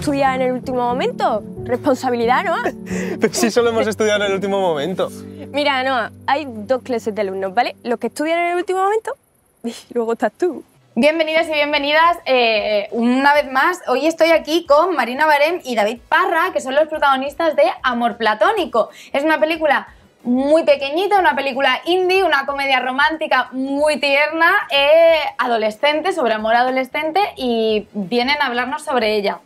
estudiar en el último momento. Responsabilidad, ¿no? Pero sí solo hemos estudiado en el último momento. Mira, Noa, hay dos clases de alumnos, ¿vale? Los que estudian en el último momento y luego estás tú. Bienvenidas y bienvenidas eh, una vez más. Hoy estoy aquí con Marina Barem y David Parra, que son los protagonistas de Amor Platónico. Es una película muy pequeñita, una película indie, una comedia romántica muy tierna, eh, adolescente, sobre amor adolescente, y vienen a hablarnos sobre ella.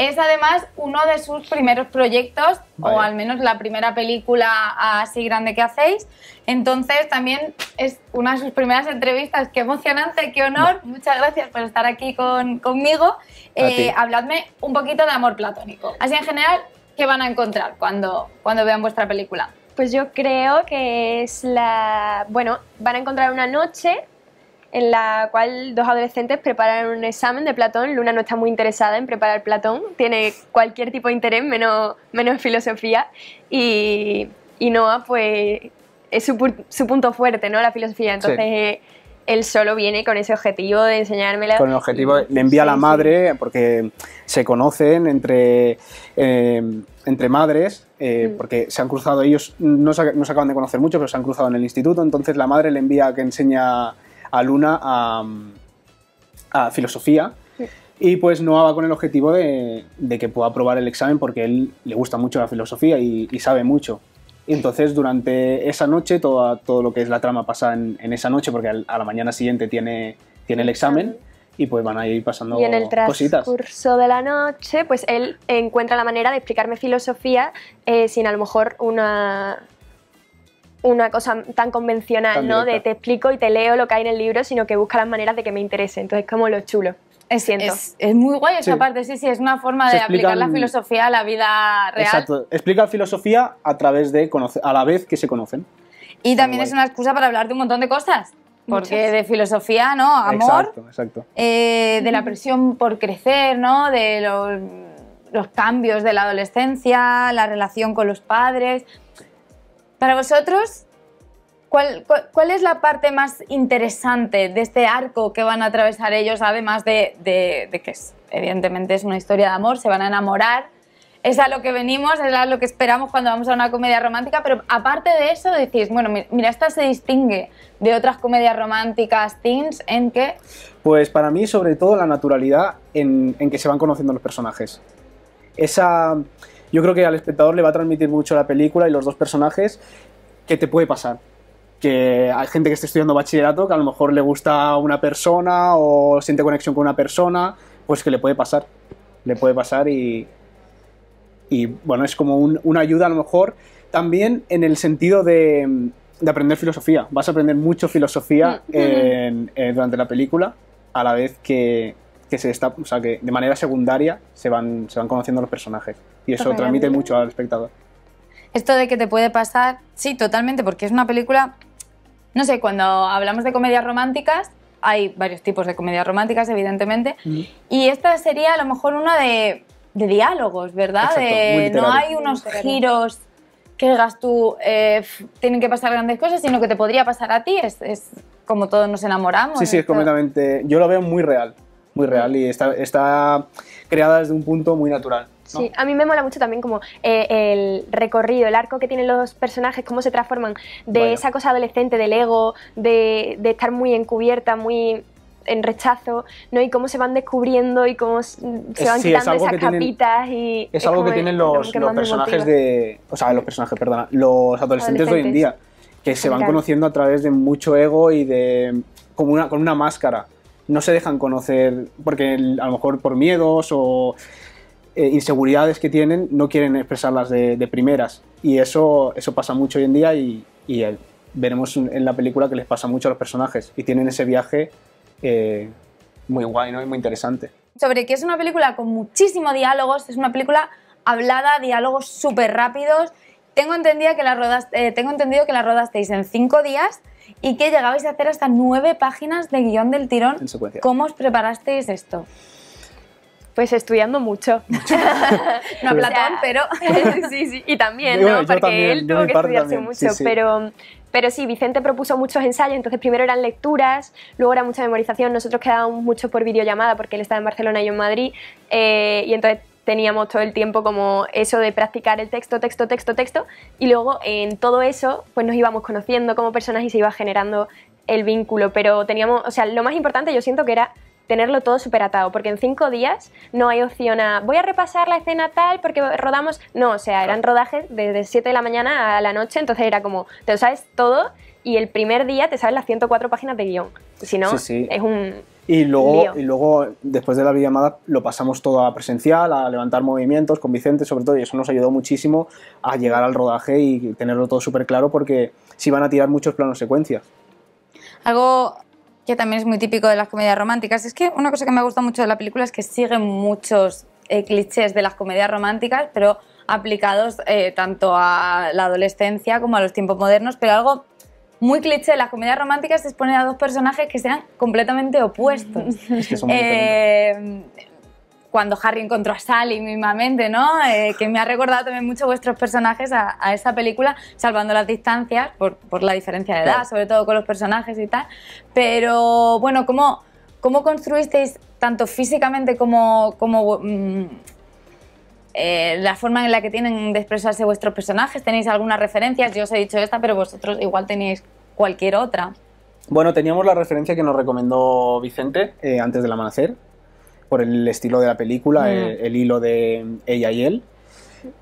Es además uno de sus primeros proyectos, o al menos la primera película así grande que hacéis. Entonces también es una de sus primeras entrevistas. Qué emocionante, qué honor. Muchas gracias por estar aquí con, conmigo. Eh, habladme un poquito de amor platónico. Así en general, ¿qué van a encontrar cuando, cuando vean vuestra película? Pues yo creo que es la... Bueno, van a encontrar una noche en la cual dos adolescentes preparan un examen de Platón. Luna no está muy interesada en preparar Platón, tiene cualquier tipo de interés menos, menos filosofía. Y, y Noah, pues, es su, su, punto fuerte, ¿no? La filosofía. Entonces. Eh, él solo viene con ese objetivo de enseñármela. Con el objetivo, le envía a la madre, porque se conocen entre, eh, entre madres, eh, mm. porque se han cruzado, ellos no se, no acaban de conocer mucho, pero se han cruzado en el instituto, entonces la madre le envía que enseña luna a, a filosofía. Y pues no va con el objetivo de, que pueda aprobar el examen porque él le gusta mucho la filosofía y, sabe mucho. entonces durante esa noche, todo lo que es la trama pasa en, esa noche porque a la mañana siguiente tiene, tiene el examen y pues van a ir pasando cositas. Y en el transcurso de la noche, pues él encuentra la manera de explicarme filosofía eh, sin a lo mejor una una cosa tan convencional, ¿no? De te explico y te leo lo que hay en el libro, sino que busca las maneras de que me interese. Entonces, como lo chulo. Es, es, es, muy guay esa parte, sí, sí, es una forma de aplicar la filosofía a la vida real. Exacto, explica filosofía a través de a la vez que se conocen. Y también es una excusa para hablar de un montón de cosas. Porque de filosofía, ¿no? Amor. Exacto, exacto. Eh, de la presión por crecer, ¿no? De los cambios de la adolescencia, la relación con los padres. Para vosotros, ¿cuál, es la parte más interesante de este arco que van a atravesar ellos, además de, que evidentemente es una historia de amor, se van a enamorar? es a lo que venimos, es a lo que esperamos cuando vamos a una comedia romántica, pero aparte de eso decís, bueno, mira, esta se distingue de otras comedias románticas teens en que... Pues para mí sobre todo la naturalidad en, en que se van conociendo los personajes. Esa, yo creo que al espectador le va a transmitir mucho la película y los dos personajes que te puede pasar. Que hay gente que esté estudiando bachillerato que a lo mejor le gusta una persona o siente conexión con una persona, pues que le puede pasar. Le puede pasar y. bueno, es como una ayuda a lo mejor también en el sentido de, aprender filosofía. Vas a aprender mucho filosofía mm, eh, durante la película, a la vez que, que se está, o sea, que de manera secundaria se van, se van conociendo los personajes y eso transmite mucho al espectador. Esto de que te puede pasar, sí, totalmente, porque es una película, no sé, cuando hablamos de comedias románticas, hay varios tipos de comedias románticas, evidentemente, y esta sería a lo mejor una de, de diálogos, ¿verdad? no hay unos giros que digas tú, eh, tienen que pasar grandes cosas, sino que te podría pasar a ti. Es, como todos nos enamoramos. Sí, sí, es completamente. Yo lo veo muy real, muy real y está, está creada desde un punto muy natural. Sí, a mí me mola mucho también como eh, el recorrido, el arco que tienen los personajes, cómo se transforman de esa cosa adolescente, del ego, de, estar muy encubierta, muy en rechazo, ¿no? Y cómo se van descubriendo y cómo se van quitando esas capitas y... Es, algo que tienen los, personajes de... O sea, los personajes, perdona, los adolescentes, de hoy en día, que se van conociendo a través de mucho ego y de... Como una, con una máscara. No se dejan conocer porque a lo mejor por miedos o eh, inseguridades que tienen no quieren expresarlas de, primeras. Y eso, eso pasa mucho hoy en día y, eh, veremos en la película que les pasa mucho a los personajes y tienen ese viaje eh, muy guay ¿no? y muy interesante. Sobre que es una película con muchísimos diálogos, es una película hablada, diálogos súper rápidos. Tengo entendido, que la tengo entendido que rodasteis en cinco días y que llegabais a hacer hasta nueve páginas de guión del tirón. ¿Cómo os preparasteis esto? Pues estudiando mucho. no a Platón, pero. sí, sí. Y también, ¿no? Porque él tuvo que estudiarse mucho. Pero, pero sí, Vicente propuso muchos ensayos, entonces primero eran lecturas, luego era mucha memorización. Nosotros quedábamos mucho por videollamada porque él estaba en Barcelona y yo en Madrid. Eh, y entonces teníamos todo el tiempo como eso de practicar el texto, texto, texto, texto. Y luego en todo eso, pues nos íbamos conociendo como personas y se iba generando el vínculo. Pero teníamos, o sea, lo más importante yo siento que era tenerlo todo súper atado, porque en cinco días no hay opción a voy a repasar la escena tal porque rodamos. No, o sea, eran rodajes desde 7 de la mañana a la noche, entonces era como, te lo sabes todo y el primer día te sabes las 104 páginas de guión. Si no, es un. Y luego, y luego, después de la videollamada, lo pasamos todo a presencial, a levantar movimientos con Vicente, sobre todo, y eso nos ayudó muchísimo a llegar al rodaje y tenerlo todo súper claro, porque si van a tirar muchos planos secuencias. Algo que también es muy típico de las comedias románticas. Es que una cosa que me ha gustado mucho de la película es que siguen muchos eh, clichés de las comedias románticas, pero aplicados eh, tanto a la adolescencia como a los tiempos modernos, pero algo muy cliché de las comedias románticas es poner a dos personajes que sean completamente opuestos. Es que son muy cuando Harry encontró a Sally mismamente, ¿no? Eh, que me ha recordado también mucho vuestros personajes a, a esa película, salvando las distancias por, la diferencia de edad, sobre todo con los personajes y tal. Pero bueno, ¿cómo, construisteis tanto físicamente como, como mm, eh, la forma en la que tienen de expresarse vuestros personajes? ¿Tenéis algunas referencias? Yo os he dicho esta, pero vosotros igual tenéis cualquier otra. Bueno, teníamos la referencia que nos recomendó Vicente eh, antes del amanecer, por el estilo de la película, mm. el, hilo de ella y él.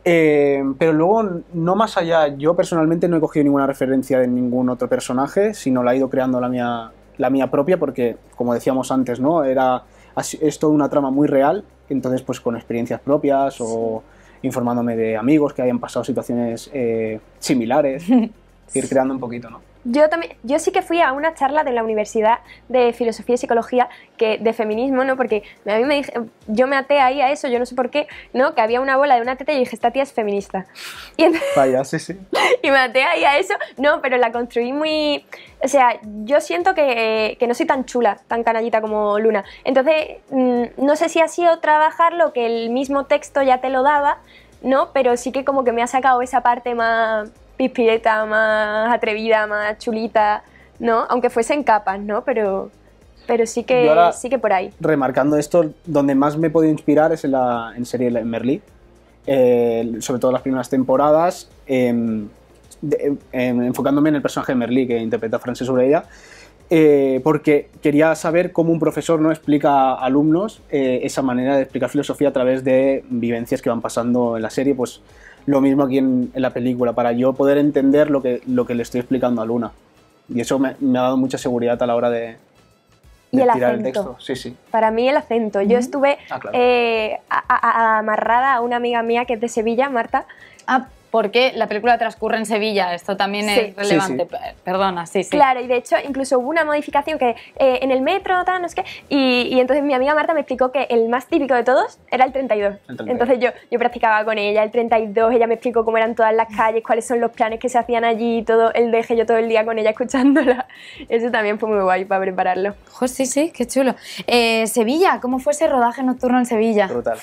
Eh, pero luego, no más allá, yo personalmente no he cogido ninguna referencia de ningún otro personaje, sino la he ido creando la mía, la mía propia, porque, como decíamos antes, ¿no? Era, es toda una trama muy real, entonces, pues con experiencias propias o informándome de amigos que hayan pasado situaciones eh, similares, ir creando un poquito, ¿no? yo también, yo sí que fui a una charla de la Universidad de Filosofía y Psicología que, de feminismo, ¿no? Porque a mí me dije, yo me até ahí a eso, yo no sé por qué, ¿no? Que había una bola de una teta y dije, esta tía es feminista. Y sí, sí. Y me até ahí a eso, no, pero la construí muy... O sea, yo siento que, no soy tan chula, tan canallita como Luna. Entonces, mm, no sé si ha sido trabajar lo que el mismo texto ya te lo daba, ¿no? Pero sí que como que me ha sacado esa parte más pispireta, más atrevida, más chulita, ¿no? Aunque fuesen capas, ¿no? Pero, pero sí, que, sí que por ahí. Remarcando esto, donde más me he podido inspirar es en la en serie en Merlí, eh, sobre todo las primeras temporadas, em, em, em, enfocándome en el personaje de Merlí que interpreta Frances sobre Eh, porque quería saber cómo un profesor no explica a alumnos eh, esa manera de explicar filosofía a través de vivencias que van pasando en la serie, pues lo mismo aquí en, la película, para yo poder entender lo que, lo que le estoy explicando a Luna. Y eso me, ha dado mucha seguridad a la hora de, y el texto. Sí, sí. Para mí el acento. Yo estuve ah, eh, amarrada a una amiga mía que es de Sevilla, Marta. Ah, porque la película transcurre en Sevilla, esto también es relevante, perdona, sí, sí. Claro, y de hecho incluso hubo una modificación que eh, en el metro, no sé qué, y, entonces mi amiga Marta me explicó que el más típico de todos era el 32. Entonces yo, yo practicaba con ella el 32, ella me explicó cómo eran todas las mm. calles, cuáles son los planes que se hacían allí, todo el deje yo todo el día con ella escuchándola. Eso también fue muy guay para prepararlo. sí, sí, qué chulo. Eh, Sevilla, ¿cómo fue ese rodaje nocturno en Sevilla? Brutal.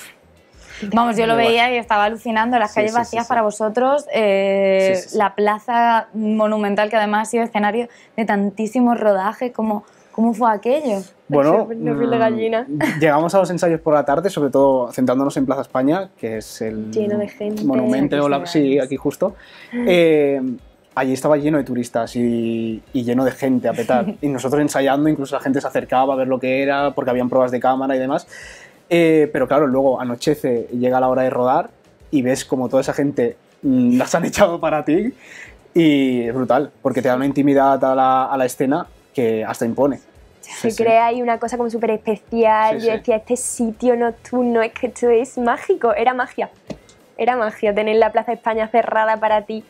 Vamos, yo lo veía y estaba alucinando, las calles vacías para vosotros, eh, la plaza monumental que además ha sido escenario de tantísimos rodajes, como... ¿Cómo fue aquello? Bueno, mm, llegamos a los ensayos por la tarde, sobre todo centrándonos en Plaza España, que es el de monumento, aquí sí, aquí justo. Eh, allí estaba lleno de turistas y, y, lleno de gente a petar. Y nosotros ensayando, incluso la gente se acercaba a ver lo que era, porque habían pruebas de cámara y demás. Eh, pero claro, luego anochece, llega la hora de rodar y ves como toda esa gente mm, las han echado para ti y es brutal, porque te da una intimidad a la, escena que hasta impone. Se sí, crea ahí una cosa como súper especial. Yo decía, este sitio nocturno es que esto es mágico, era magia. Era magia tener la Plaza España cerrada para ti,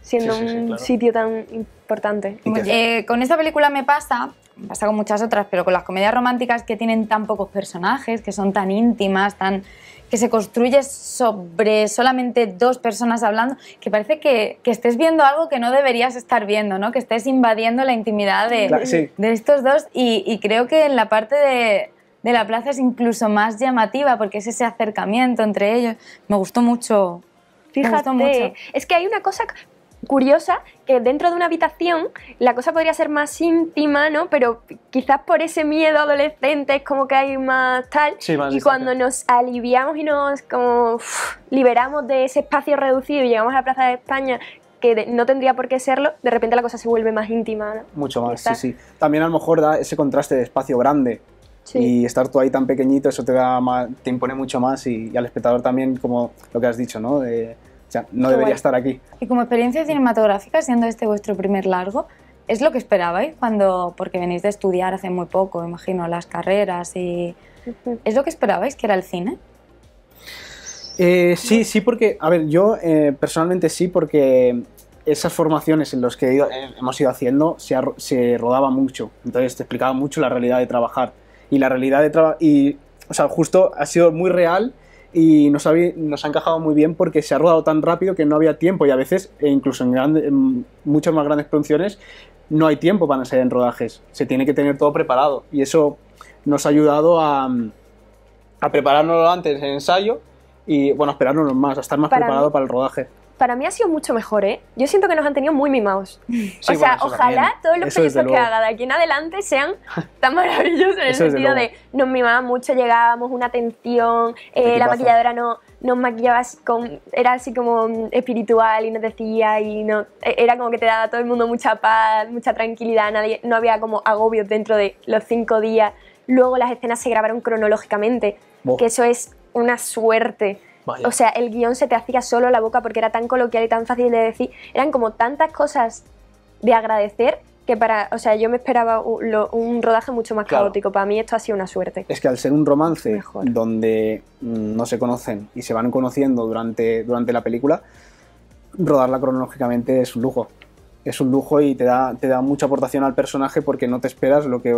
siendo un sitio tan importante. Eh, con esta película me pasa pasa con muchas otras, pero con las comedias románticas que tienen tan pocos personajes, que son tan íntimas, tan que se construye sobre solamente dos personas hablando, que parece que, estés viendo algo que no deberías estar viendo, ¿no? que estés invadiendo la intimidad de, estos dos y, creo que en la parte de, de la plaza es incluso más llamativa porque es ese acercamiento entre ellos. Me gustó mucho Fíjate, es que hay una cosa curiosa que dentro de una habitación la cosa podría ser más íntima, ¿no? Pero quizás por ese miedo adolescente es como que hay más tal. y cuando nos aliviamos y nos como liberamos de ese espacio reducido y llegamos a la Plaza de España que no tendría por qué serlo, de repente la cosa se vuelve más íntima. Mucho más, sí, sí. También a lo mejor da ese contraste de espacio grande Y estar tú ahí tan pequeñito, eso te, da te impone mucho más y, y, al espectador también, como lo que has dicho, ¿no? De o sea, no debería estar aquí. Y como experiencia cinematográfica, siendo este vuestro primer largo, ¿es lo que esperabais cuando, porque venís de estudiar hace muy poco, imagino, las carreras y... ¿Es lo que esperabais que era el cine? Eh, sí, sí, porque, a ver, yo eh, personalmente sí, porque esas formaciones en las que eh, hemos ido haciendo se, rodaba mucho, entonces te explicaba mucho la realidad de trabajar y la realidad de trabajar... y, o sea, justo ha sido muy real y nos ha, encajado muy bien porque se ha rodado tan rápido que no había tiempo y a veces, e incluso en, grandes muchas más grandes producciones, no hay tiempo para ensayar en rodajes, se tiene que tener todo preparado y eso nos ha ayudado a, prepararnos antes en ensayo y bueno, esperarnos más, a estar más preparado para el rodaje para mí ha sido mucho mejor, ¿eh? Yo siento que nos han tenido muy mimados. o sea, ojalá todos los proyectos que haga de aquí en adelante sean tan maravillosos en el sentido de nos mimaban mucho, llegábamos, una atención, eh, la maquilladora no, nos maquillaba, así con, era así como espiritual y nos decía y no, e, era como que te daba a todo el mundo mucha paz, mucha tranquilidad, nadie, no había como agobios dentro de los cinco días. Luego las escenas se grabaron cronológicamente, que eso es una suerte. O sea, el guión se te hacía solo la boca porque era tan coloquial y tan fácil de decir. Eran como tantas cosas de agradecer que para, o sea, yo me esperaba un, rodaje mucho más caótico. Para mí esto ha sido una suerte. Es que al ser un romance donde mm, no se conocen y se van conociendo durante, durante la película, rodarla cronológicamente es un lujo. Es un lujo y te da, te da mucha aportación al personaje porque no te esperas lo que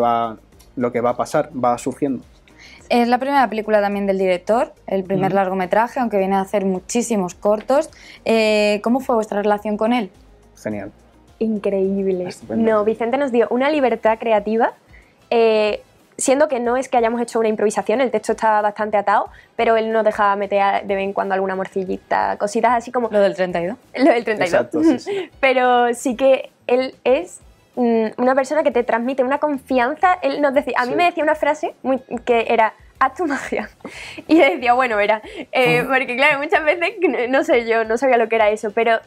lo que va a pasar, va surgiendo. Es la primera película también del director, el primer mm. largometraje, aunque viene a hacer muchísimos cortos. Eh, ¿Cómo fue vuestra relación con él? Genial. Increíble. No, Vicente nos dio una libertad creativa. Eh, siendo que no es que hayamos hecho una improvisación, el texto está bastante atado, pero él nos dejaba meter de vez en cuando alguna morcillita, cositas así como... Lo del 32. Lo del 32. Exacto, sí. Pero sí que él es Mm, una persona que te transmite una confianza. Él nos decía, a mí me decía una frase muy, que era, haz tu magia. Y yo decía, bueno, era eh, porque claro, muchas veces, no sé, yo no sabía lo que era eso, pero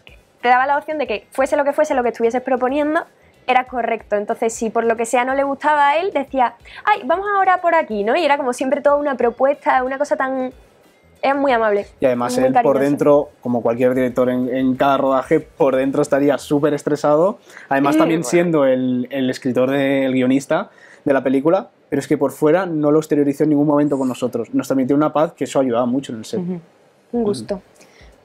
te daba la opción de que fuese lo que fuese lo que estuvieses proponiendo, era correcto. Entonces, si por lo que sea no le gustaba a él, decía, ay, vamos ahora por aquí, ¿no? Y era como siempre toda una propuesta, una cosa tan es muy amable. Y además él por dentro, como cualquier director en, cada rodaje, por dentro estaría súper estresado. Además también siendo el, el escritor, del el guionista de la película, pero es que por fuera no lo exteriorizó en ningún momento con nosotros. Nos transmitió una paz que eso ayudaba mucho en el set. Un gusto.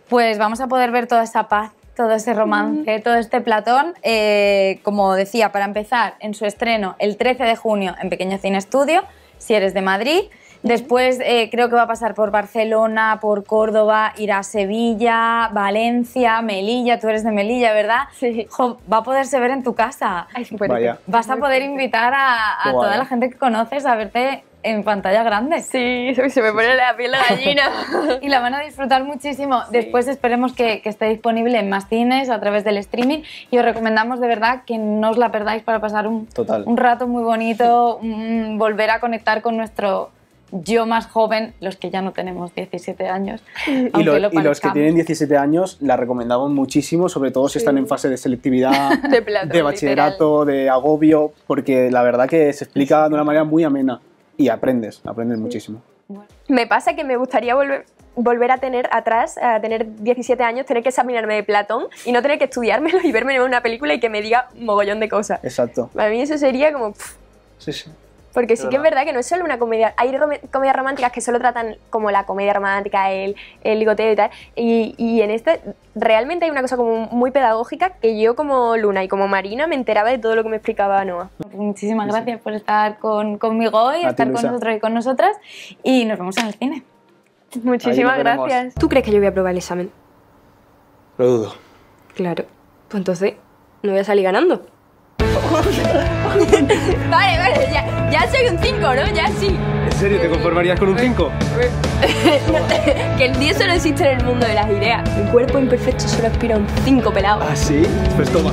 Pues vamos a poder ver toda esa paz todo ese romance, todo este Platón. Eh, como decía, para empezar, en su estreno el 13 de junio en Pequeño Cine Estudio, si eres de Madrid. Después eh, creo que va a pasar por Barcelona, por Córdoba, ir a Sevilla, Valencia, Melilla. Tú eres de Melilla, ¿verdad? Sí. va a poderse ver en tu casa. Vaya. Vas a poder invitar a, toda la gente que conoces a verte en pantalla grande. Sí, se me pone la piel de gallina. y la van a disfrutar muchísimo. Después esperemos que, esté disponible en más cines a través del streaming y os recomendamos de verdad que no os la perdáis para pasar un, un rato muy bonito, volver a conectar con nuestro yo más joven, los que ya no tenemos 17 años. Y, los que tienen 17 años la recomendamos muchísimo, sobre todo si están en fase de selectividad, de, bachillerato, de agobio, porque la verdad que se explica de una manera muy amena y aprendes, aprendes muchísimo. Me pasa que me gustaría volver, volver a tener atrás, a tener 17 años, tener que examinarme de Platón y no tener que estudiármelo y verme en una película y que me diga mogollón de cosas. Exacto. Para mí eso sería como... Sí, sí. Porque sí que es verdad que no es solo una comedia. Hay comedias románticas que solo tratan como la comedia romántica, el, el ligoteo y tal. Y, y, en este realmente hay una cosa como muy pedagógica que yo como Luna y como Marina me enteraba de todo lo que me explicaba Noah. Muchísimas gracias por estar con, conmigo hoy, estar con nosotros y con nosotras. Y nos vemos en el cine. Muchísimas gracias. ¿Tú crees que yo voy a aprobar el examen? Lo dudo. Claro. Pues entonces, no voy a salir ganando. vale, vale, ya, soy un 5, ¿no? Ya sí. ¿En serio te conformarías con un 5? que el 10 solo existe en el mundo de las ideas. Un cuerpo imperfecto solo aspira a un 5 pelado. ¿Ah, sí? Pues toma.